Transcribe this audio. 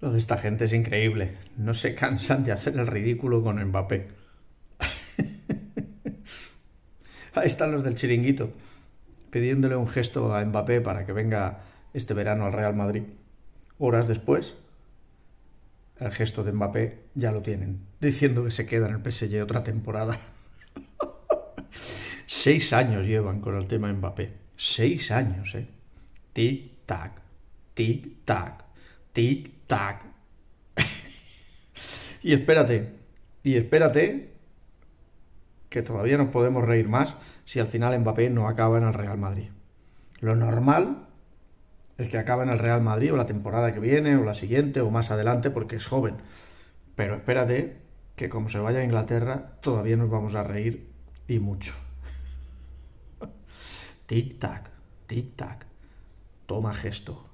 Lo de esta gente es increíble. No se cansan de hacer el ridículo con Mbappé. Ahí están los del chiringuito, pidiéndole un gesto a Mbappé para que venga este verano al Real Madrid. Horas después, el gesto de Mbappé ya lo tienen, diciendo que se queda en el PSG otra temporada. Seis años llevan con el tema Mbappé. Seis años, ¿eh? Tic-tac, tic-tac, tic-tac. Tac. y espérate, y espérate que todavía nos podemos reír más si al final Mbappé no acaba en el Real Madrid. Lo normal es que acabe en el Real Madrid o la temporada que viene o la siguiente o más adelante porque es joven. Pero espérate que como se vaya a Inglaterra todavía nos vamos a reír y mucho. tic tac, tic tac. Toma gesto.